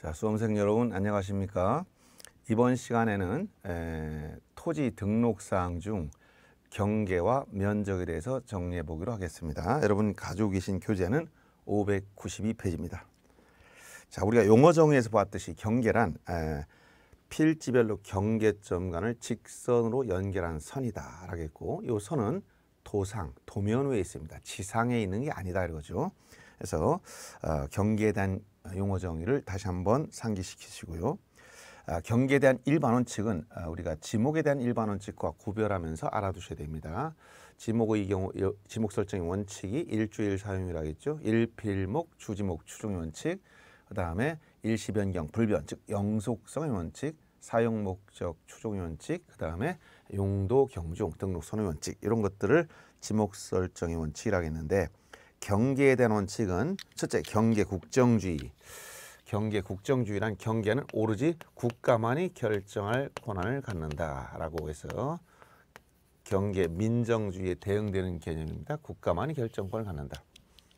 자, 수험생 여러분 안녕하십니까? 이번 시간에는 에, 토지 등록사항 중 경계와 면적에 대해서 정리해 보기로 하겠습니다. 여러분 가지고 계신 교재는 592페이지입니다. 자, 우리가 용어 정의에서 봤듯이 경계란 에, 필지별로 경계점 간을 직선으로 연결한 선이다 라고 했고 이 선은 도상, 도면 위에 있습니다. 지상에 있는 게 아니다 이거죠. 그래서 어, 경계에 대한 아, 용어 정의를 다시 한번 상기시키시고요. 아, 경계에 대한 일반 원칙은 아, 우리가 지목에 대한 일반 원칙과 구별하면서 알아두셔야 됩니다. 지목의 경우 지목 설정의 원칙이 일주일 사용이라겠죠. 일필목 주지목 추종 원칙, 그다음에 일시변경 불변 즉 영속성의 원칙, 사용 목적 추종 원칙, 그다음에 용도 경종 등록 선호 원칙 이런 것들을 지목 설정의 원칙이라겠는데 경계에 대한 원칙은 첫째 경계 국정주의 경계 국정주의란 경계는 오로지 국가만이 결정할 권한을 갖는다라고 해서 경계 민정주의에 대응되는 개념입니다. 국가만이 결정권을 갖는다.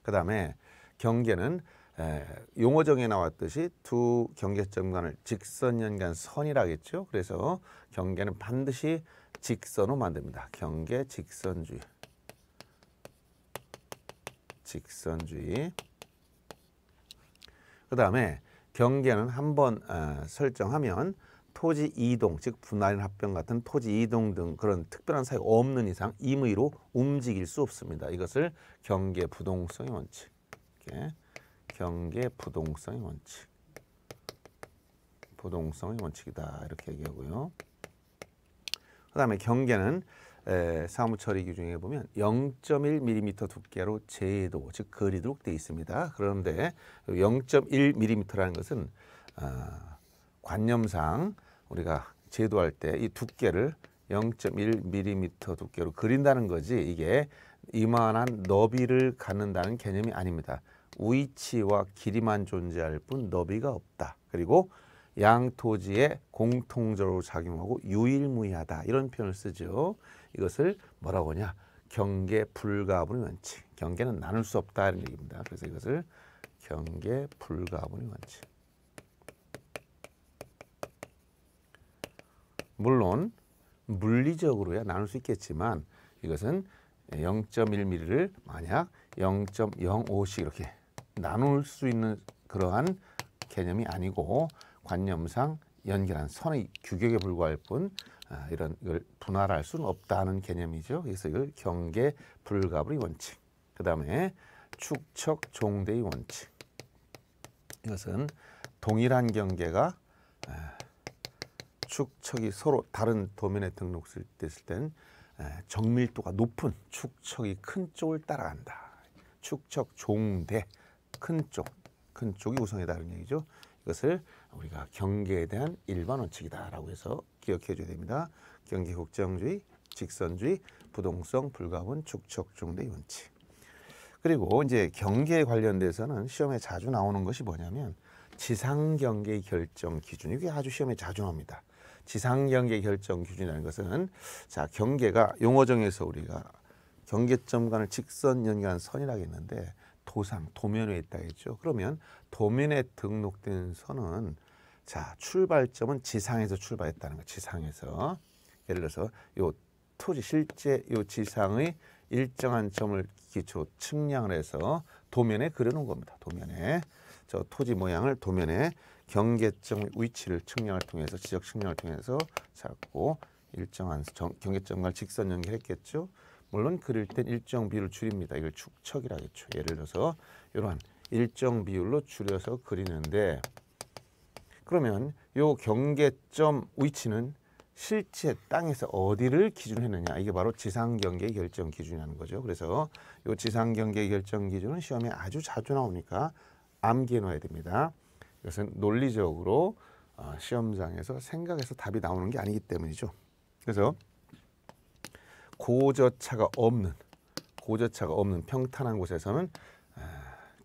그 다음에 경계는 에, 용어정에 나왔듯이 두 경계점 간을 직선 연간 선이라겠죠. 그래서 경계는 반드시 직선으로 만듭니다. 경계 직선주의. 직선주의 그 다음에 경계는 한번 어, 설정하면 토지 이동, 즉분할이 합병 같은 토지 이동 등 그런 특별한 사유 없는 이상 임의로 움직일 수 없습니다. 이것을 경계 부동성의 원칙. 이렇게 경계 부동성의 원칙. 부동성의 원칙이다. 이렇게 얘기하고요. 그 다음에 경계는 에, 예, 사무처리 규정에 보면 0.1mm 두께로 제도 즉 그리도록 되어 있습니다. 그런데 0.1mm라는 것은 어, 관념상 우리가 제도할 때 이 두께를 0.1mm 두께로 그린다는 거지 이게 이만한 너비를 갖는다는 개념이 아닙니다. 위치와 길이만 존재할 뿐 너비가 없다. 그리고 양 토지에 공통적으로 작용하고 유일무이하다. 이런 표현을 쓰죠. 이것을 뭐라고 하냐? 경계 불가분의 원칙. 경계는 나눌 수 없다 이런 얘기입니다. 그래서 이것을 경계 불가분의 원칙. 물론 물리적으로야 나눌 수 있겠지만 이것은 0.1mm를 만약 0.05씩 이렇게 나눌 수 있는 그러한 개념이 아니고 관념상 연결한 선의 규격에 불과할 뿐 아, 이런 걸 분할할 수는 없다는 개념이죠. 그래서 이걸 경계 불가불의 원칙. 그 다음에 축척 종대의 원칙. 이것은 동일한 경계가 아, 축척이 서로 다른 도면에 등록됐을 때는 아, 정밀도가 높은 축척이 큰 쪽을 따라간다. 축척 종대 큰 쪽, 큰 쪽이 우선이다는 얘기죠. 이것을 우리가 경계에 대한 일반 원칙이다라고 해서 기억해 줘야 됩니다. 경기 걱정주의, 직선주의, 부동성, 불가분, 축적, 중대 윤치. 그리고 이제 경계에 관련돼서는 시험에 자주 나오는 것이 뭐냐면 지상 경계 결정 기준 이게 아주 시험에 자주 나옵니다. 지상 경계 결정 기준이라는 것은 자 경계가 용어정에서 우리가 경계점 간을 직선 연간 선이라고 했는데 도상 도면에 있다 했죠. 그러면 도면에 등록된 선은 자, 출발점은 지상에서 출발했다는 거. 지상에서 예를 들어서 요 토지 실제 요 지상의 일정한 점을 기초 측량을 해서 도면에 그려놓은 겁니다. 도면에 저 토지 모양을 도면에 경계점 위치를 측량을 통해서 지적 측량을 통해서 잡고 일정한 정, 경계점과 직선 연결했겠죠. 물론 그릴 땐 일정 비율을 줄입니다. 이걸 축척이라 하 겠죠 예를 들어서 이러한 일정 비율로 줄여서 그리는데 그러면 요 경계점 위치는 실제 땅에서 어디를 기준 했느냐 이게 바로 지상경계 결정 기준이라는 거죠. 그래서 요 지상경계 결정 기준은 시험에 아주 자주 나오니까 암기해 놔야 됩니다. 이것은 논리적으로 어, 시험장에서 생각해서 답이 나오는 게 아니기 때문이죠. 그래서 고저차가 없는 고저차가 없는 평탄한 곳에서는 아,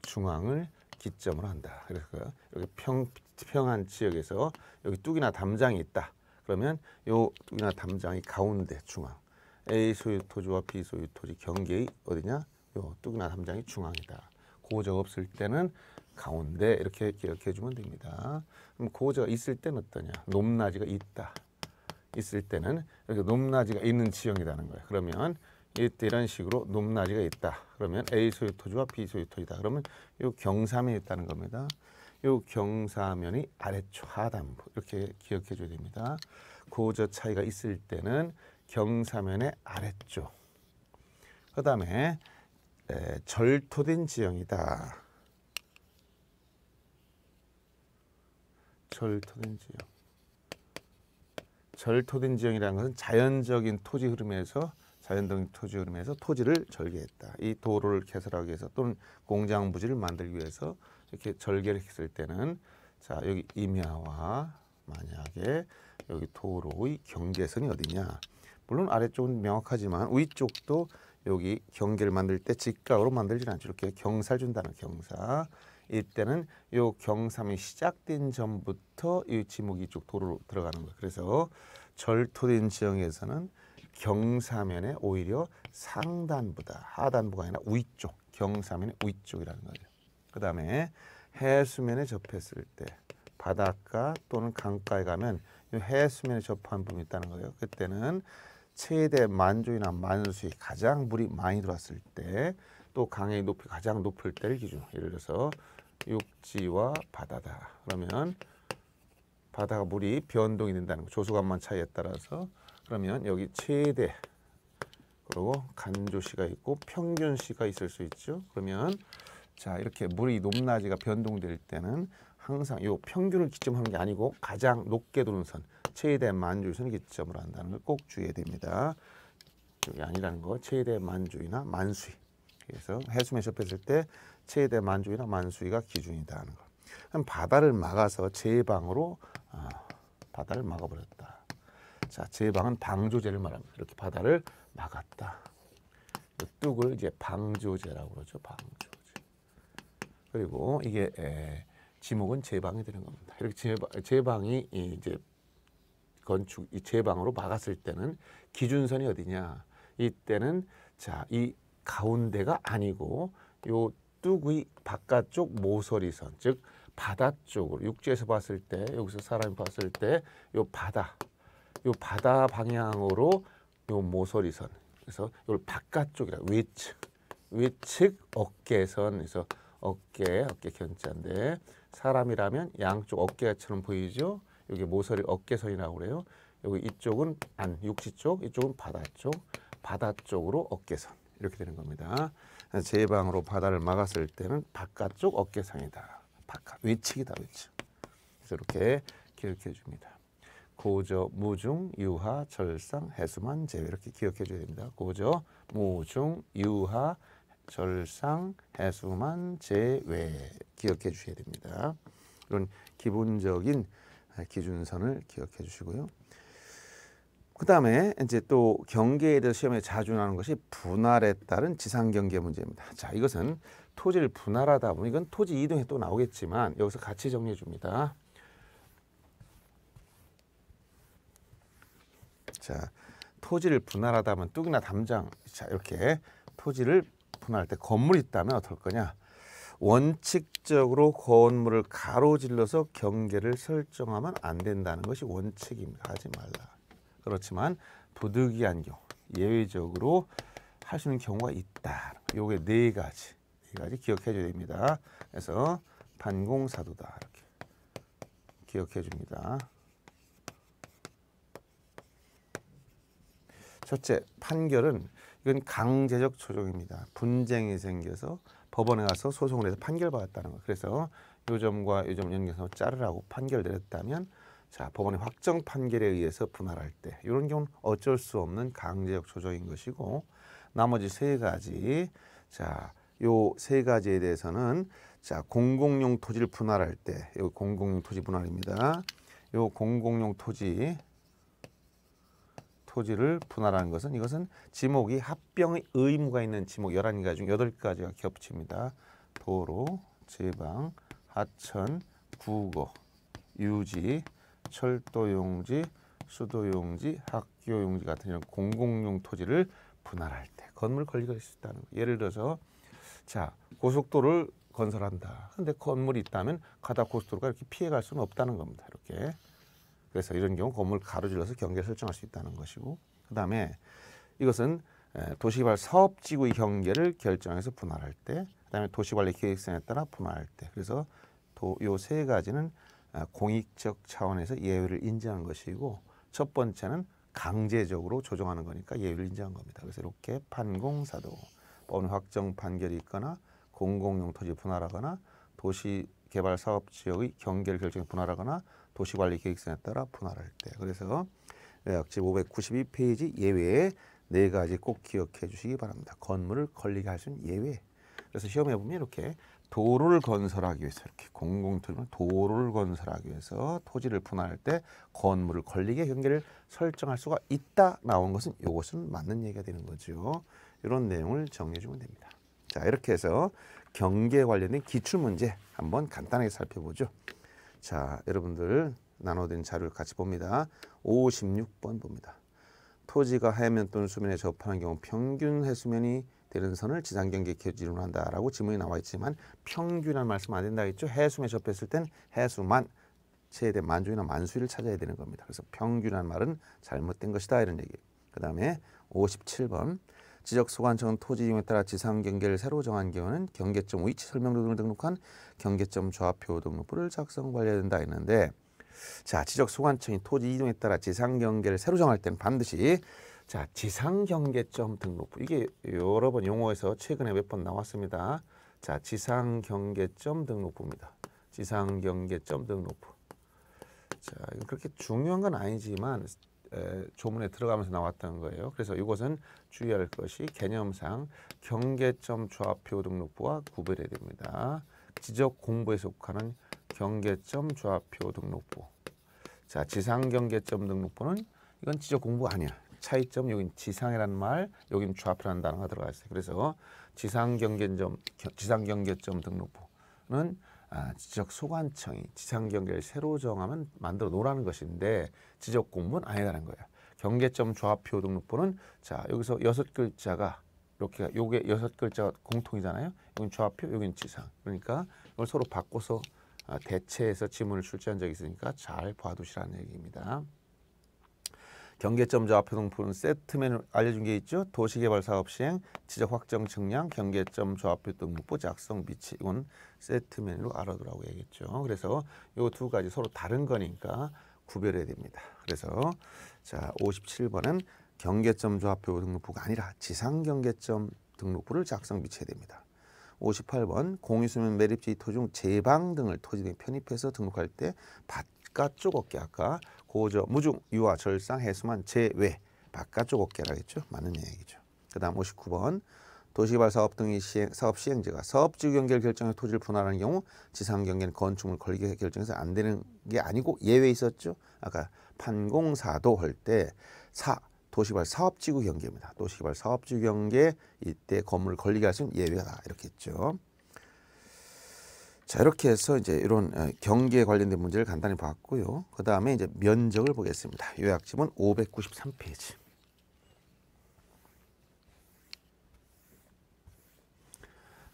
중앙을 기점으로 한다. 그래서 이렇평 지평한 지역에서 여기 뚝이나 담장이 있다. 그러면 요 뚝이나 담장이 가운데 중앙. A 소유 토지와 B 소유 토지 경계의 어디냐? 요 뚝이나 담장이 중앙이다. 고저 없을 때는 가운데 이렇게 기억해 주면 됩니다. 그럼 고저 있을 때는 어떠냐? 높낮이가 있다. 있을 때는 이렇게 높낮이가 있는 지형이라는 거예요. 그러면 이때 이런 식으로 높낮이가 있다. 그러면 A 소유 토지와 B 소유 토지다. 그러면 요 경삼에 있다는 겁니다. 요 경사면이 아래초 하단부 이렇게 기억해 줘야 됩니다. 고저 차이가 있을 때는 경사면의 아래쪽 그 다음에 절토된 지형이다. 절토된 지형 절토된 지형이라는 것은 자연적인 토지 흐름에서 자연적인 토지 흐름에서 토지를 절개했다. 이 도로를 개설하기 위해서 또는 공장 부지를 만들기 위해서 이렇게 절개를 했을 때는 자 여기 임야와 만약에 여기 도로의 경계선이 어디냐 물론 아래쪽은 명확하지만 위쪽도 여기 경계를 만들 때 직각으로 만들진 않죠. 이렇게 경사를 준다는 경사. 이때는 이 경삼이 시작된 점부터 이 지목이 이쪽 도로로 들어가는 거예요. 그래서 절토된 지형에서는 경사면에 오히려 상단보다 하단부가 아니라 위쪽, 경사면의 위쪽이라는 거예요. 그 다음에 해수면에 접했을 때 바닷가 또는 강가에 가면 이 해수면에 접한 부분이 있다는 거예요. 그때는 최대 만조이나 만수위 가장 물이 많이 들어왔을 때 또 강의 높이 가장 높을 때를 기준으로 예를 들어서 육지와 바다다. 그러면 바다가 물이 변동이 된다는 거 조수간만 차이에 따라서 그러면 여기 최대 그리고 간조시가 있고 평균시가 있을 수 있죠. 그러면 자 이렇게 물이 높낮이가 변동될 때는 항상 이 평균을 기점 하는 게 아니고 가장 높게 도는 선, 최대 만주선을 기점으로 한다는 걸 꼭 주의해야 됩니다. 이게 아니라는 거, 최대 만주이나 만수위. 그래서 해수면 접했을 때 최대 만주이나 만수위가 기준이다 하는 거. 그럼 바다를 막아서 제방으로 아, 바다를 막아버렸다. 자, 제방은 방조제를 말합니다. 이렇게 바다를 막았다. 뚝을 이제 방조제라고 그러죠. 방조. 그리고 이게 에, 예, 지목은 제방이 되는 겁니다. 이렇게 제방, 제방이 이제 건축 이 제방으로 막았을 때는 기준선이 어디냐? 이때는 자이 가운데가 아니고 요 뚝의 바깥쪽 모서리선 즉 바다 쪽으로 육지에서 봤을 때 여기서 사람이 봤을 때 요 바다 요 바다 방향으로 요 모서리선 그래서 요 바깥쪽이라 외측 외측 어깨선 그래서 어깨, 어깨 견자인데 사람이라면 양쪽 어깨처럼 보이죠? 여기 모서리 어깨선이라고 그래요. 여기 이쪽은 안, 육지 쪽, 이쪽은 바다 쪽, 바다 쪽으로 어깨선 이렇게 되는 겁니다. 제방으로 바다를 막았을 때는 바깥쪽 어깨선이다. 바깥, 외측이다, 외측. 그래서 이렇게 기억해 줍니다. 고저, 무중, 유하, 절상, 해수만, 제외 이렇게 기억해 줘야 됩니다. 고저, 무중, 유하, 절상, 해수만, 제외 기억해 주셔야 됩니다. 이런 기본적인 아, 기준선을 기억해 주시고요. 그 다음에 이제 또 경계에 대해서 시험에 자주 나오는 것이 분할에 따른 지상경계 문제입니다. 자, 이것은 토지를 분할하다 보면 이건 토지 이동에 또 나오겠지만 여기서 같이 정리해 줍니다. 자, 토지를 분할하다 면 뚝이나 담장 자 이렇게 토지를 오픈할 때 건물이 있다면 어떨 거냐? 원칙적으로 건물을 가로질러서 경계를 설정하면 안 된다는 것이 원칙입니다. 하지 말라. 그렇지만 부득이한 경우, 예외적으로 할수는 경우가 있다. 요게 네 가지, 네 가지 기억해줘야 됩니다. 그래서 반공사도다 이렇게 기억해줍니다. 첫째, 판결은 이건 강제적 조정입니다. 분쟁이 생겨서 법원에 가서 소송을 해서 판결받았다는 거. 그래서 요 점과 요점 연결해서 자르라고 판결 내렸다면 자 법원의 확정 판결에 의해서 분할할 때 이런 경우는 어쩔 수 없는 강제적 조정인 것이고 나머지 세 가지 자요 세 가지에 대해서는 자 공공용 토지를 분할할 때 요 공공용 토지 분할입니다. 요 공공용 토지 토지를 분할하는 것은 이것은 지목이 합병의 의무가 있는 지목 11가지 중8 가지가 겹칩니다. 도로, 지방, 하천, 국어, 유지, 철도용지, 수도용지, 학교용지 같은 이런 공공용 토지를 분할할 때 건물 권리가 있을 수 있다는 거. 예를 들어서 자 고속도로를 건설한다. 근데 건물이 있다면 가다 고속도로가 이렇게 피해갈 수는 없다는 겁니다. 이렇게 그래서 이런 경우 건물 가로질러서 경계 설정할 수 있다는 것이고 그다음에 이것은 도시개발 사업지구의 경계를 결정해서 분할할 때 그다음에 도시관리 계획서에 따라 분할할 때 그래서 요세 가지는 아, 공익적 차원에서 예외를 인정한 것이고 첫 번째는 강제적으로 조정하는 거니까 예외를 인정한 겁니다. 그래서 이렇게 판공사도 법률 확정 판결이 있거나 공공용 토지 분할하거나 도시 개발 사업 지역의 경계를 결정해 분할하거나 도시관리계획서에 따라 분할할 때. 그래서 약집 592페이지 예외에 네 가지 꼭 기억해 주시기 바랍니다. 건물을 걸리게 할 수 있는 예외. 그래서 시험해 보면 이렇게 도로를 건설하기 위해서 이렇게 공공토지면 도로를 건설하기 위해서 토지를 분할할 때 건물을 걸리게 경계를 설정할 수가 있다 나온 것은 이것은 맞는 얘기가 되는 거죠. 이런 내용을 정리해 주면 됩니다. 자 이렇게 해서 경계 관련된 기출 문제 한번 간단하게 살펴보죠. 자, 여러분들 나눠드린 자료를 같이 봅니다. 56번 봅니다. 토지가 하얀면 또는 수면에 접하는 경우 평균 해수면이 되는 선을 지상경계 기준으로 한다라고 지문이 나와 있지만 평균이 말씀 안 된다 했죠. 해수면 에 접했을 땐 해수만 최대 만조이나 만수를 위 찾아야 되는 겁니다. 그래서 평균이라는 말은 잘못된 것이다 이런 얘기. 그 다음에 57번 지적소관청은 토지 이용에 따라 지상 경계를 새로 정한 경우는 경계점 위치 설명도 등을 등록한 경계점 좌표 등록부를 작성 관리해야 된다 했는데 자 지적소관청이 토지 이동에 따라 지상 경계를 새로 정할 때는 반드시 자 지상 경계점 등록부 이게 여러 번 용어에서 최근에 몇 번 나왔습니다. 자 지상 경계점 등록부입니다. 지상 경계점 등록부. 자 이거 그렇게 중요한 건 아니지만 조문에 들어가면서 나왔던 거예요. 그래서 이것은 주의할 것이 개념상 경계점 조합표 등록부와 구별해야 됩니다. 지적 공부에 속하는 경계점 조합표 등록부. 자, 지상 경계점 등록부는 이건 지적 공부 아니야. 차이점 여긴 지상이라는 말, 여긴 좌표라는 단어가 들어가 있어요. 그래서 지상 경계점 지상 경계점 등록부는 아, 지적 소관청이 지상 경계를 새로 정하면 만들어 놓으라는 것인데 지적 공부는 아니라는 거예요. 경계점 좌표 등록부는 자 여기서 여섯 글자가 이렇게 요게 여섯 글자가 공통이잖아요. 여긴 좌표, 여긴 지상. 그러니까 이걸 서로 바꿔서 아, 대체해서 지문을 출제한 적이 있으니까 잘 봐두시라는 얘기입니다. 경계점 조합표동푸는 세트맨 알려준 게 있죠. 도시개발 사업 시행, 지적 확정 측량, 경계점 좌표 등목보 작성 위치 이건 세트맨으로 알아두라고 얘기했죠. 그래서 요 두 가지 서로 다른 거니까 구별해야 됩니다. 그래서 자 57번은 경계점 좌표 등록부가 아니라 지상 경계점 등록부를 작성 치해야 됩니다. 58번 공유수면 매립지 토중 제방 등을 토지 등 편입해서 등록할 때 받, 바깥쪽 어깨 아까 고저 무중 유아 절상 해수만 제외 바깥쪽 어깨라 했죠. 맞는 얘기죠. 그 다음 59번 도시개발 사업 등의 시행, 사업 시행제가 사업지 경계를 결정해 토지를 분할하는 경우 지상 경계는 건축물 걸기 결정해서 안 되는 게 아니고 예외 있었죠. 아까 판공사도 할 때 사도시발 사업지구 경계입니다. 도시발 사업지구 경계 이때 건물 걸리게 할 수 있는 예외다 이렇게 했죠. 자 이렇게 해서 이제 이런 어, 경기에 관련된 문제를 간단히 봤고요. 그 다음에 이제 면적을 보겠습니다. 요약집은 593페이지.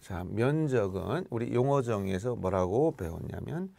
자 면적은 우리 용어 정의에서 뭐라고 배웠냐면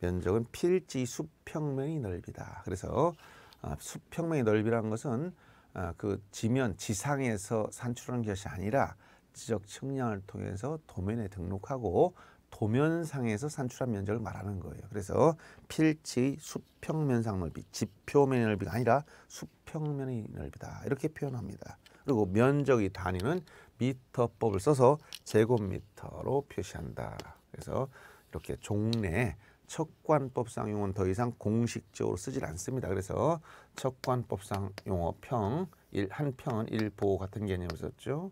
면적은 필지 수평면이 넓이다. 그래서 아, 수평면이 넓이라는 것은 아, 그 지면 지상에서 산출하는 것이 아니라 지적 측량을 통해서 도면에 등록하고 도면상에서 산출한 면적을 말하는 거예요. 그래서 필지 수평면상 넓이, 지표면 넓이가 아니라 수평면의 넓이다. 이렇게 표현합니다. 그리고 면적의 단위는 미터법을 써서 제곱미터로 표시한다. 그래서 이렇게 종래 척관법상 용어는 더 이상 공식적으로 쓰질 않습니다. 그래서 척관법상 용어 평, 한 평은 일보 같은 개념을 썼죠.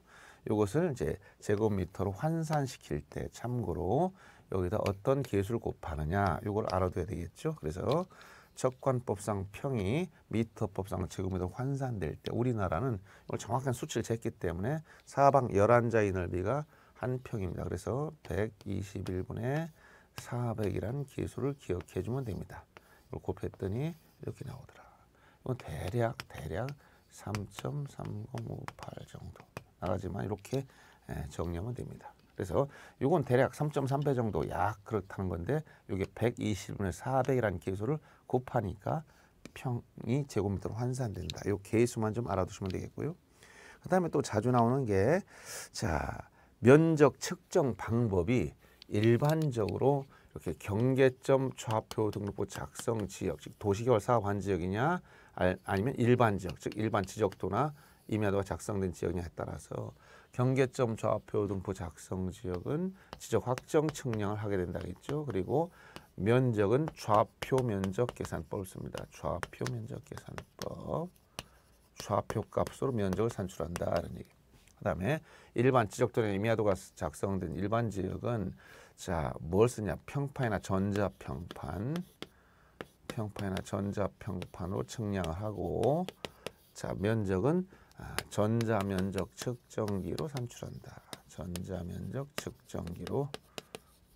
이것을 이제 제곱미터로 환산시킬 때 참고로 여기다 어떤 계수를 곱하느냐 이걸 알아둬야 되겠죠. 그래서 적관법상 평이 미터법상 제곱미터 환산될 때 우리나라는 이걸 정확한 수치를 쟀기 때문에 사방 열한 자의 넓이가 한 평입니다. 그래서 121분의 4 0 0이는기수를 기억해 주면 됩니다. 이걸 곱했더니 이렇게 나오더라. 이건 대략 대략 3.3058 정도. 나가지만 이렇게 예, 정리하면 됩니다. 그래서 이건 대략 3.3배 정도 약 그렇다는 건데 이게 120분의 400이라는 개수를 곱하니까 평이 제곱미터로 환산된다. 이 개수만 좀 알아두시면 되겠고요. 그 다음에 또 자주 나오는 게 자 면적 측정 방법이 일반적으로 이렇게 경계점 좌표 등록부 작성 지역 즉 도시개발 사업 한 지역이냐 아니면 일반 지역 즉 일반 지적도나 임야도가 작성된 지역이냐에 따라서 경계점 좌표 등포 작성 지역은 지적 확정 측량을 하게 된다겠죠. 그리고 면적은 좌표 면적 계산법을 씁니다. 좌표 면적 계산법. 좌표 값으로 면적을 산출한다. 이런 얘기. 그 다음에 일반 지적도의 임야도가 작성된 일반 지역은 자, 뭘 쓰냐? 평판이나 전자평판. 평판이나 전자평판으로 측량을 하고 자, 면적은 아, 전자면적 측정기로 산출한다. 전자면적 측정기로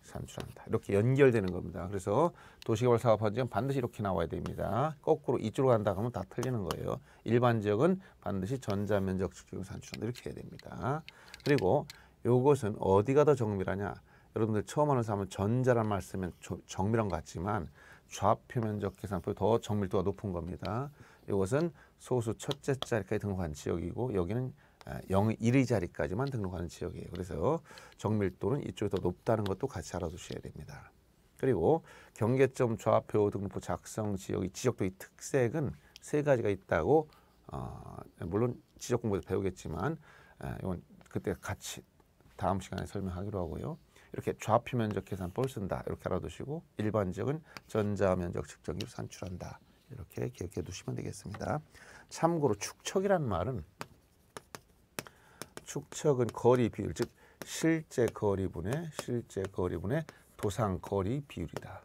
산출한다. 이렇게 연결되는 겁니다. 그래서 도시개발 사업화 지역은 반드시 이렇게 나와야 됩니다. 거꾸로 이쪽으로 간다 하면 다 틀리는 거예요. 일반 지역은 반드시 전자면적 측정기로 산출한다. 이렇게 해야 됩니다. 그리고 요것은 어디가 더 정밀하냐. 여러분들 처음 하는 사람은 전자란 말씀은 정밀한 것 같지만 좌표 면적 계산법이 더 정밀도가 높은 겁니다. 이것은 소수 첫째 자리까지 등록한 지역이고 여기는 0, 아, 1의 자리까지만 등록하는 지역이에요. 그래서 정밀도는 이쪽이 더 높다는 것도 같이 알아두셔야 됩니다. 그리고 경계점 좌표 등록부 작성 지역이 지역도의 특색은 세 가지가 있다고 어, 물론 지적 공부에서 배우겠지만 에, 아, 이건 그때 같이 다음 시간에 설명하기로 하고요. 이렇게 좌표 면적 계산법을 쓴다. 이렇게 알아두시고 일반 지역은 전자 면적 측정기로 산출한다. 이렇게 기억해 두시면 되겠습니다. 참고로 축척이란 말은 축척은 거리 비율, 즉 실제 거리분의 실제 거리분의 도상 거리 비율이다.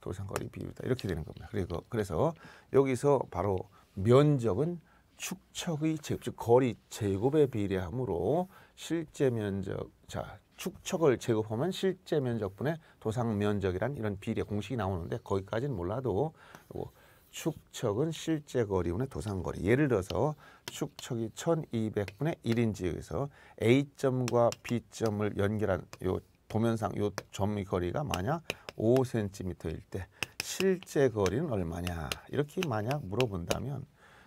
도상 거리 비율이다. 이렇게 되는 겁니다. 그리고 그래서 여기서 바로 면적은 축척의 제곱, 즉 거리 제곱에 비례하므로 실제 면적, 자 축척을 제곱하면 실제 면적분의 도상 면적이란 이런 비례 공식이 나오는데 거기까지는 몰라도 요거 축척은 실제 거리분의 도상 거리. 예를 들어서 축척이 1200분의 1인지여기서 A점과 B점을 연결한 요 도면상 요 점의 거리가 만약 5cm일 때 실제 거리는 얼마냐? 이렇게 만약 물어본다면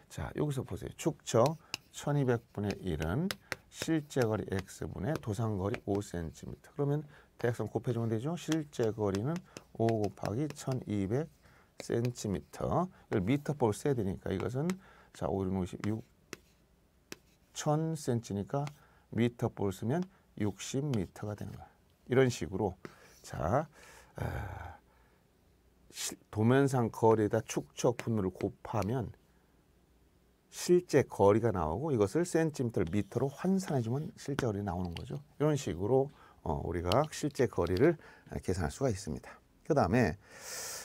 자, 여기서 보세요. 축척 1200분의 1은 실제 거리 x분의 도상거리 5cm. 그러면 대각선 곱해주면 되죠. 실제 거리는 5 곱하기 1200cm. 이걸 미터볼 써야 되니까 이것은 자 556, 1000cm니까 미터볼 쓰면 60m가 되는 거야. 이런 식으로 자 도면상 거리에다 축척 분모를 곱하면 실제 거리가 나오고 이것을 센티미터 를 미터로 환산해주면 실제 거리 나오는 거죠. 이런 식으로 어, 우리가 실제 거리를 계산할 수가 있습니다. 그 다음에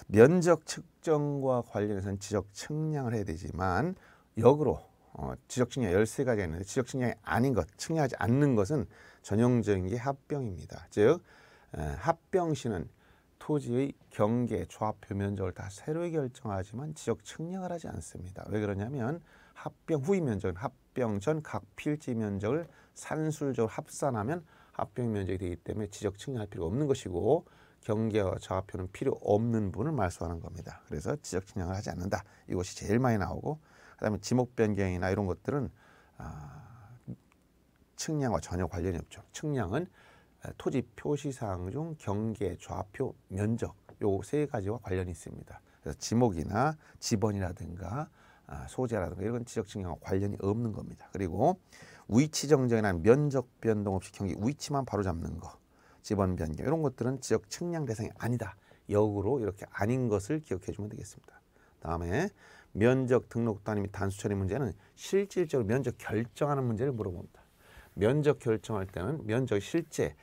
면적 측정과 관련해서는 지적 측량을 해야 되지만 역으로 어, 지적 측량 이 열세 가지가 있는데 지적 측량이 아닌 것, 측량하지 않는 것은 전형적인 게 합병입니다. 즉 에, 합병시는 토지의 경계, 좌표 면적을 다 새로 결정하지만 지적 측량을 하지 않습니다. 왜 그러냐면 합병 후임 면적은 합병 전 각필지 면적을 산술적으로 합산하면 합병 면적이 되기 때문에 지적 측량할 필요가 없는 것이고 경계와 좌표는 필요 없는 분을 말소하는 겁니다. 그래서 지적 측량을 하지 않는다. 이것이 제일 많이 나오고 그다음에 지목 변경이나 이런 것들은 아, 측량과 전혀 관련이 없죠. 측량은 아, 토지 표시사항 중 경계, 좌표, 면적 요 세 가지와 관련이 있습니다. 그래서 지목이나 지번이라든가 아, 소재라든가 이런 지적측량과 관련이 없는 겁니다. 그리고 위치 정정이나 면적 변동 없이 경기 위치만 바로잡는 거, 지번 변경 이런 것들은 지역 측량 대상이 아니다. 역으로 이렇게 아닌 것을 기억해 주면 되겠습니다. 다음에 면적 등록 단위 및 단수 처리 문제는 실질적으로 면적 결정하는 문제를 물어봅니다. 면적 결정할 때는 면적 실제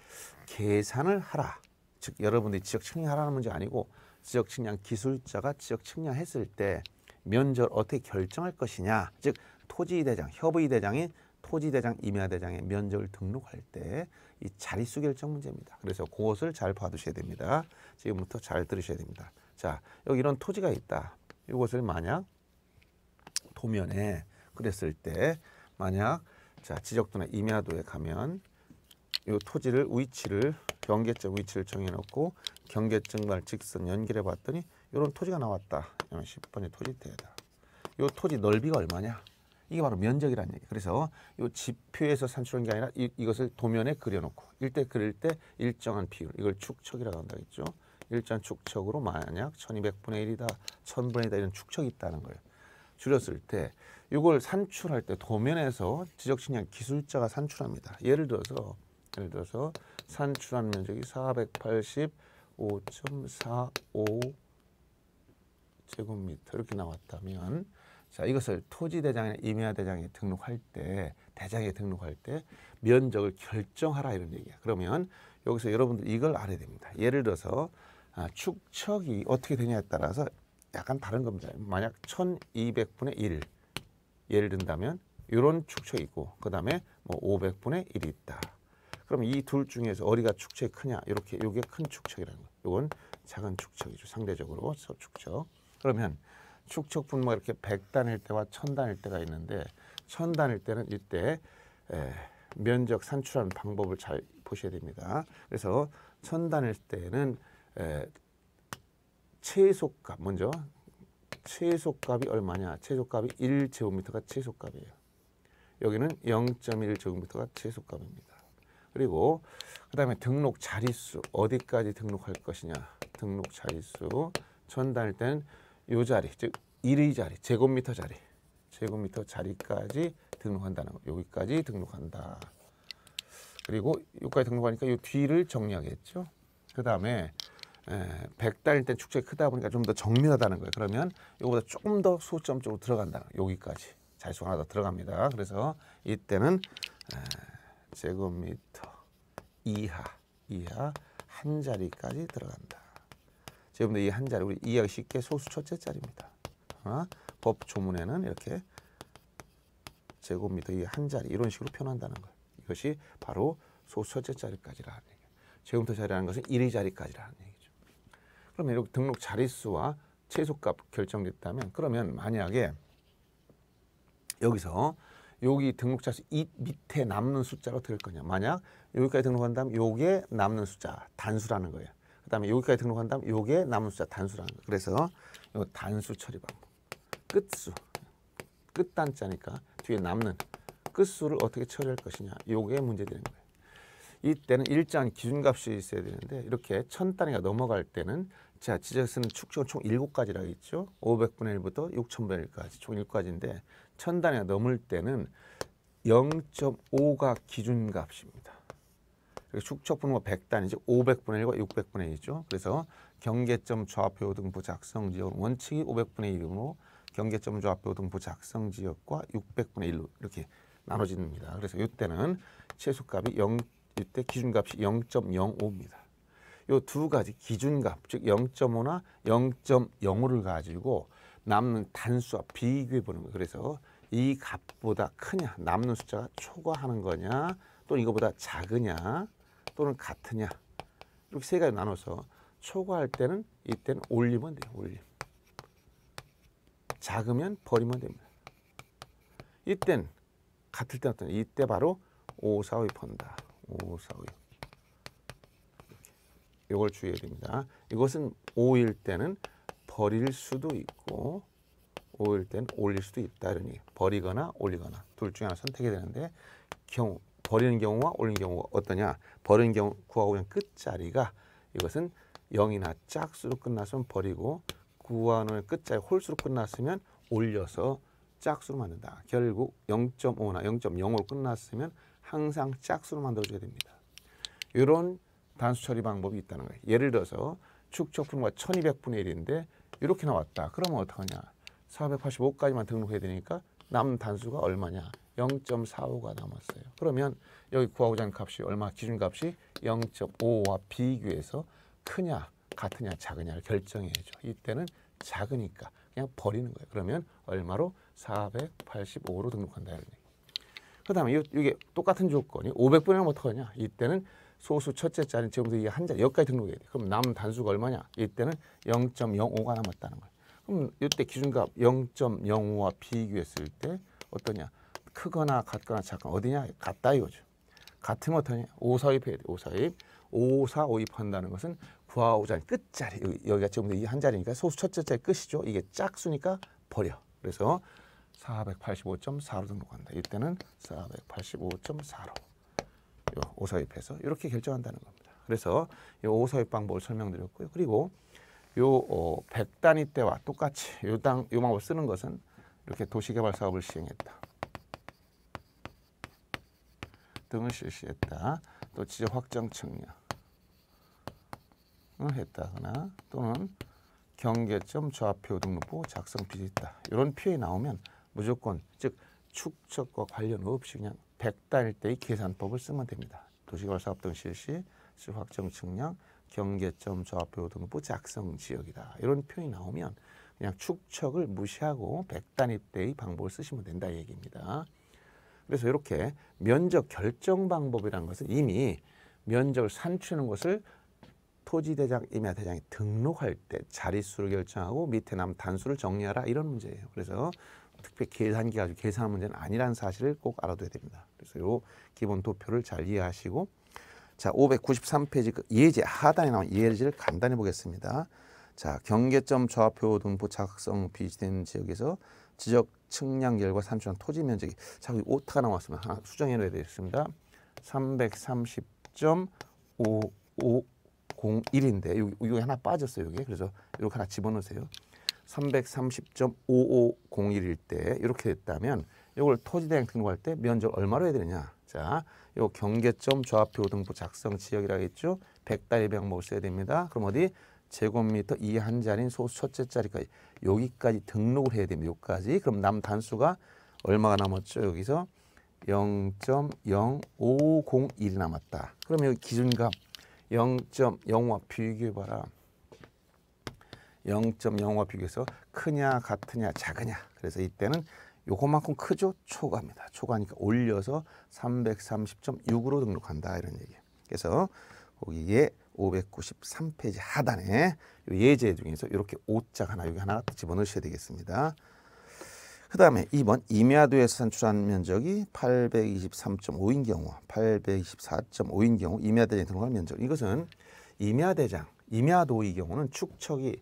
계산을 하라. 즉 여러분들이 지역 측량하라는 문제 아니고 지역 측량 기술자가 지역 측량했을 때 면접을 어떻게 결정할 것이냐 즉 토지대장, 협의대장인 토지대장, 임야대장의 면적을 등록할 때 이 자릿수 결정 문제입니다. 그래서 그것을 잘 봐두셔야 됩니다. 지금부터 잘 들으셔야 됩니다. 자, 여기 이런 토지가 있다. 이것을 만약 도면에 그랬을 때 만약 자 지적도나 임야도에 가면 이 토지를 위치를 경계점 위치를 정해놓고 경계점과 직선 연결해 봤더니 이런 토지가 나왔다. 그러면 1 0번의 토지대다. 이 토지 넓이가 얼마냐? 이게 바로 면적이라는 얘기. 그래서 이 지표에서 산출한 게 아니라 이, 이것을 도면에 그려놓고 일대 그릴 때 일정한 비율, 이걸 축척이라고 한다겠죠. 일정 축척으로 만약 1200분의 1이다, 1000분의 1이다 이런 축척이 있다는 거예요. 줄였을 때 이걸 산출할 때 도면에서 지적측량 기술자가 산출합니다. 예를 들어서 예를 들어서 산출한 면적이 485.45 제곱미터 이렇게 나왔다면 자 이것을 토지대장이나 임야대장에 등록할 때 대장에 등록할 때 면적을 결정하라 이런 얘기야. 그러면 여기서 여러분들 이걸 알아야 됩니다. 예를 들어서 아, 축척이 어떻게 되냐에 따라서 약간 다른 겁니다. 만약 1200분의 1 예를 든다면 이런 축척이 있고 그 다음에 뭐 500분의 1이 있다. 그럼 이 둘 중에서 어디가 축척이 크냐 이렇게 요게 큰 축척이라는 거. 요건 작은 축척이죠. 상대적으로 축척. 그러면 축척 분모 이렇게 백단일 때와 천단일 때가 있는데 천단일 때는 이때 면적 산출하는 방법을 잘 보셔야 됩니다. 그래서 천단일 때는 에, 최소값 먼저 최소값이 얼마냐? 최소값이 1제곱미터가 최소값이에요. 여기는 0.1제곱미터가 최소값입니다. 그리고 그 다음에 등록 자릿수 어디까지 등록할 것이냐? 등록 자릿수 천단일 때는 요 자리, 즉 1의 자리, 제곱미터 자리, 제곱미터 자리까지 등록한다는 거. 여기까지 등록한다. 그리고 여기까지 등록하니까 요 뒤를 정리하겠죠. 그 다음에 1 0 0달일때 축제 크다 보니까 좀 더 정밀하다는 거예요. 그러면 요거보다 조금 더 소점 쪽으로 들어간다는 거 여기까지 자릿수 하나 더 들어갑니다. 그래서 이때는 에, 제곱미터 이하 이하 한 자리까지 들어간다. 지금도 이 한 자리 우리 이해하기 쉽게 소수 첫째 자리입니다. 어? 법 조문에는 이렇게 제곱미터 이 한 자리 이런 식으로 표현한다는 거예요. 이것이 바로 소수 첫째 자리까지라는 얘기예요. 제곱미터 자리라는 것은 1의 자리까지라는 얘기죠. 그러면 이렇게 등록 자릿수와 최소값 결정됐다면 그러면 만약에 여기서 여기 등록자 수 밑에 남는 숫자가 될 거냐. 만약 여기까지 등록한다면 요게 남는 숫자 단수라는 거예요. 그다음에 여기까지 등록한 다음 요게 남은 숫자 단수라는 거. 그래서 요 단수 처리 방법. 끝수. 끝단자니까 뒤에 남는 끝수를 어떻게 처리할 것이냐. 요게 문제되는 거예요. 이때는 일정 기준값이 있어야 되는데 이렇게 천 단위가 넘어갈 때는 자지적에서는 축적은 총 일곱 가지라고 했죠. 오백 분의일부터육천분의일까지총 일가지인데천 단위가 넘을 때는 영점오가 기준값입니다. 축척분모가 100단이죠. 500분의 1과 600분의 이죠 그래서 경계점 좌표 등부 작성 지역 원칙이 500분의 1이므로 경계점 좌표 등부 작성 지역과 600분의 1로 이렇게 나눠집니다. 그래서 이때는 최소값이 0, 이때 기준값이 0.05입니다. 요 두 가지 기준값, 즉 0.5나 0.05를 가지고 남는 단수와 비교해 보는 거예요. 그래서 이 값보다 크냐, 남는 숫자가 초과하는 거냐, 또 이거보다 작으냐, 또는 같으냐 이렇게 세 가지 나눠서 초과할 때는 이때는 올리면 돼요. 올림. 작으면 버리면 됩니다. 이땐 같을 때 어떤 이때 바로 5, 4, 5 펀다. 5, 4, 5. 이걸 주의해야 됩니다. 이것은 5일 때는 버릴 수도 있고 5일 때는 올릴 수도 있다. 이러니 버리거나 올리거나 둘 중에 하나 선택해 되는데 경우 버리는 경우와 올리는 경우가 어떠냐? 버리는 경우 구하고 그냥 끝자리가 이것은 0이나 짝수로 끝났으면 버리고 구하는 끝자리 홀수로 끝났으면 올려서 짝수로 만든다. 결국 0.5나 0.05로 끝났으면 항상 짝수로 만들어줘야 됩니다. 이런 단수 처리 방법이 있다는 거예요. 예를 들어서 축적분과 1200분의 1인데 이렇게 나왔다. 그러면 어떡하냐. 485까지만 등록해야 되니까 남 단수가 얼마냐. 0.45가 남았어요. 그러면 여기 구하고자 하는 값이 얼마 기준값이 0.5와 비교해서 크냐 같으냐 작으냐를 결정해야죠. 이때는 작으니까 그냥 버리는 거예요. 그러면 얼마로 485로 등록한다 이런 얘기. 그다음에 이게 똑같은 조건이 500분이면 어떡하냐? 이때는 소수 첫째 자리는 지금부터 이게 한 자리 여기까지 등록해야 돼. 그럼 남 단수가 얼마냐? 이때는 0.05가 남았다는 거예요. 그럼 이때 기준값 0.05와 비교했을 때 어떠냐? 크거나 같거나 작거나 어디냐? 같다 이거죠. 같으면 어떠냐? 오사입 해야 돼. 오사입. 오사오입 한다는 것은 구하오자리 끝자리 여기가 지금 이한 자리니까 소수 첫째 자리 끝이죠. 이게 짝수니까 버려. 그래서 485.4로 등록한다. 이때는 485.4로 오사입해서 이렇게 결정한다는 겁니다. 그래서 요 오사입 방법을 설명드렸고요. 그리고 요 어, 100단위 때와 똑같이 요, 당, 요 방법 쓰는 것은 이렇게 도시개발 사업을 시행했다. 등을 실시했다. 또 지적 확정 측량을 했다거나 또는 경계점 좌표 등록부 작성 비지있다 이런 표에 나오면 무조건 즉 축적과 관련 없이 그냥 백달 때의 계산법을 쓰면 됩니다. 도시개발 사업 등 실시, 지 확정 측량, 경계점 좌표 등록부 작성 지역이다. 이런 표현이 나오면 그냥 축척을 무시하고 백단위 때의 방법을 쓰시면 된다 얘기입니다. 그래서 이렇게 면적 결정 방법이라는 것은 이미 면적을 산출하는 것을 토지대장, 임야대장이 등록할 때 자릿수를 결정하고 밑에 남은 단수를 정리하라 이런 문제예요. 그래서 특히 별 계산기 가지고 계산한 문제는 아니라는 사실을 꼭 알아둬야 됩니다. 그래서 요 기본 도표를 잘 이해하시고 자 593페이지 그 예제 하단에 나온 예제를 간단히 보겠습니다. 자 경계점 좌표 등포 착성 비치된 지역에서 지적 측량 결과 산출한 토지 면적이 자 여기 오타가 나왔으면 하나 수정해 놓아야 되겠습니다. 330.5501인데 여기, 여기 하나 빠졌어요 여기 그래서 이렇게 하나 집어넣으세요. 330.5501일 때 이렇게 됐다면 이걸 토지대행 등록할 때 면적 얼마로 해야 되느냐 자, 요 경계점 좌표 등부 작성 지역이라겠죠. 백달리 병목을 써야 됩니다. 그럼 어디? 제곱미터 이한 자리인 소수 첫째 자리까지 여기까지 등록을 해야 됩니다. 여기까지. 그럼 남 단수가 얼마가 남았죠? 여기서 0.0501이 남았다. 그럼 여기 기준값 0 0 5 비교해봐라. 0 0 5 비교해서 크냐 같으냐 작으냐 그래서 이때는 요거만큼 크죠? 초과입니다. 초과니까 올려서 330.6으로 등록한다 이런 얘기예요. 그래서 거기에 593페이지 하단에 예제 중에서 이렇게 오자 하나 여기 하나 집어넣으셔야 되겠습니다. 그 다음에 2번 임야도에서 산출한 면적이 823.5인 경우 824.5인 경우 임야대장에 들어갈 면적 이것은 임야대장 임야도의 경우는 축척이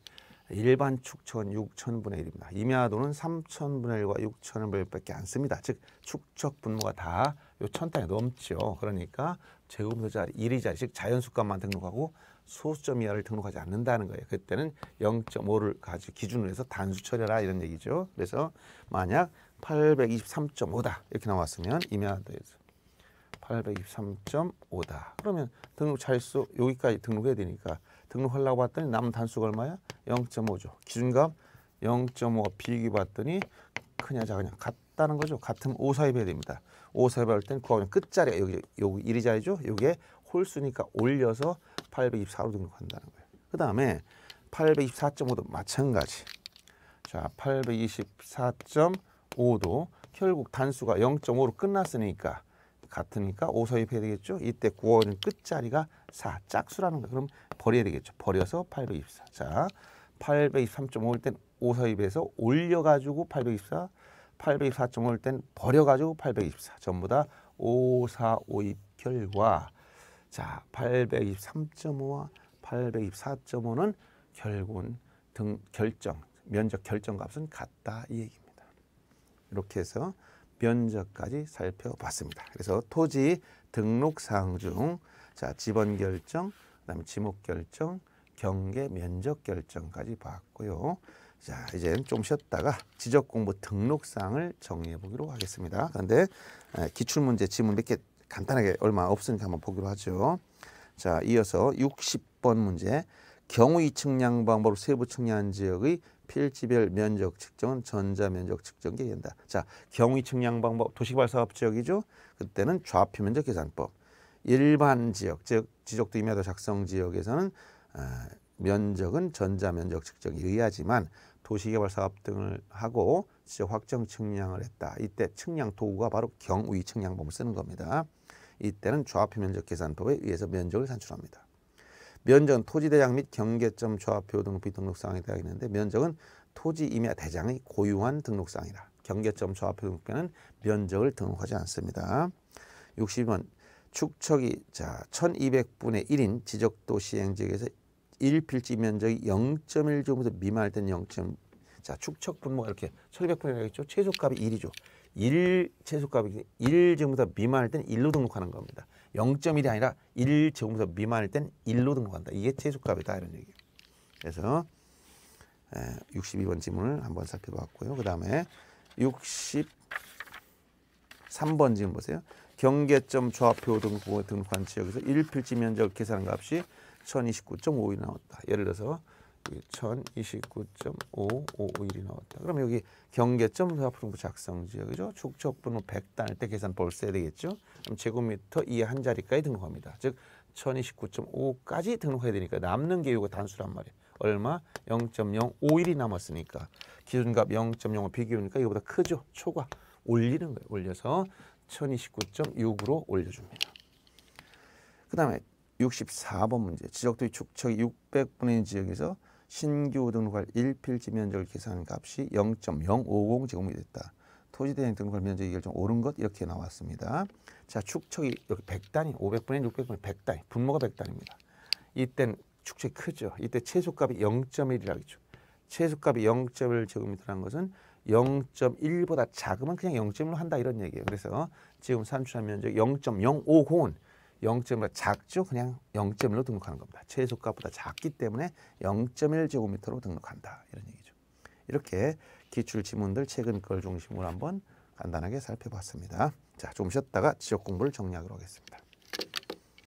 일반 축척은 6천분의 1입니다. 임야도는 3천분의 1과 6천분의 1밖에 안 씁니다. 즉 축척 분모가 다요 천단에 넘죠. 그러니까 제곱미 자리, 1위 자리씩 자연수감만 등록하고 소수점 이하를 등록하지 않는다는 거예요. 그때는 0.5를 가지고 기준으로 해서 단수 처리하라 이런 얘기죠. 그래서 만약 823.5다 이렇게 나왔으면 임야도에서 823.5다. 그러면 등록 차수 여기까지 등록해야 되니까 등록하려고 봤더니 남은 단수가 얼마야? 0.5죠. 기준값 0.5가 비기 봤더니 크냐 작냐 같다는 거죠. 같은 5 사입해야 됩니다. 오세발 할땐 구하면 끝자리 여기 여기 일이 자리죠. 여기에 홀수니까 올려서 824로 등록한다는 거예요. 그 다음에 824.5도 마찬가지. 자, 824.5도 결국 단수가 0.5로 끝났으니까 같으니까 5 서입해야 되겠죠. 이때 구어는 끝자리가 4 짝수라는 거. 그럼 버려야 되겠죠. 버려서 824. 자, 823.5일 땐5서입에서 올려가지고 824. 824.5일 땐 버려가지고 824 전부 다5452 결과 자 823.5와 824.5는 결군 등 결정 면적 결정값은 같다 이 얘기입니다. 이렇게 해서 면적까지 살펴봤습니다. 그래서 토지 등록 사항 중 자, 지번 결정, 그다음에 지목 결정, 경계 면적 결정까지 봤고요. 자, 이제 좀 쉬었다가 지적 공부 등록상을 정리해 보기로 하겠습니다. 그런데 기출 문제 지문 몇 개 간단하게 얼마 없으니까 한번 보기로 하죠. 자, 이어서 60번 문제. 경우 이측량 방법으로 세부 측량한 지역의 필지별 면적 측정은 전자 면적 측정기에 된다. 자, 경우 이측량 방법 도시발 사업 지역이죠. 그때는 좌표 면적 계산법. 일반 지역, 즉 지적도 이야도 작성 지역에서는 면적은 전자 면적 측정이 의하지만 도시개발사업 등을 하고 지적 확정 측량을 했다. 이때 측량 도구가 바로 경위 측량법을 쓰는 겁니다. 이때는 좌표 면적 계산법에 의해서 면적을 산출합니다. 면적은 토지 대장 및 경계점 좌표 등비 등록사항에 대하 있는데 면적은 토지 임야 대장의 고유한 등록사항이다. 경계점 좌표 등록표는 면적을 등록하지 않습니다. 60번 축척이 자 1200분의 1인 지적도 시행지역에서 1필지 면적이 0.1제곱미터 미만일 때는 0. 자, 축척 분모가 이렇게 1200분의 1겠죠 최소값이 1이죠. 1 최소값이 1제곱미터 미만일 때는 1로 등록하는 겁니다. 0.1이 아니라 1제곱미터 미만일 때는 1로 등록한다. 이게 최소값이다 이런 얘기예요. 그래서 62번 지문을 한번 살펴봤고요. 그 다음에 63번 지문 보세요. 경계점 좌표 등록한 지역에서 1필지 면적 계산한 값이 1029.51이 나왔다. 예를 들어서 1029.551이 나왔다. 그럼 여기 경계점 사프릉 뭐 작성 지역이죠. 축척분모 100단일 때 계산 벌써 되겠죠. 그럼 제곱미터 이하 한 자리까지 등록합니다. 즉 1029.5까지 등록해야 되니까 남는 게 이거 단수란 말이에요. 얼마? 0.051이 남았으니까 기준값 0.05 비교니까 이거보다 크죠. 초과 올리는 거예요. 올려서 1029.6으로 올려줍니다. 그 다음에 64번 문제 지적도의 축척이 600분의 지역에서 신규 등록할 1필지 면적을 계산한 값이 0.050 제곱미터 됐다. 토지 대행 등록할 면적이 결정 옳은 것 이렇게 나왔습니다. 자 축척이 여기 100단위 500분의 600분의 100단위 분모가 100단위입니다. 이땐 축척이 크죠. 이때 최소값이 0.1이라겠죠. 최소값이 0.1 제곱미터라는 것은 0.1보다 작으면 그냥 0.1로 한다 이런 얘기예요. 그래서 지금 산출한 면적 0.050은 0.1 작죠? 그냥 0.1로 등록하는 겁니다. 최소값보다 작기 때문에 0.1제곱미터로 등록한다. 이런 얘기죠. 이렇게 기출 지문들 최근 걸 중심으로 한번 간단하게 살펴봤습니다. 자, 좀 쉬었다가 지역 공부를 정리하도록 하겠습니다.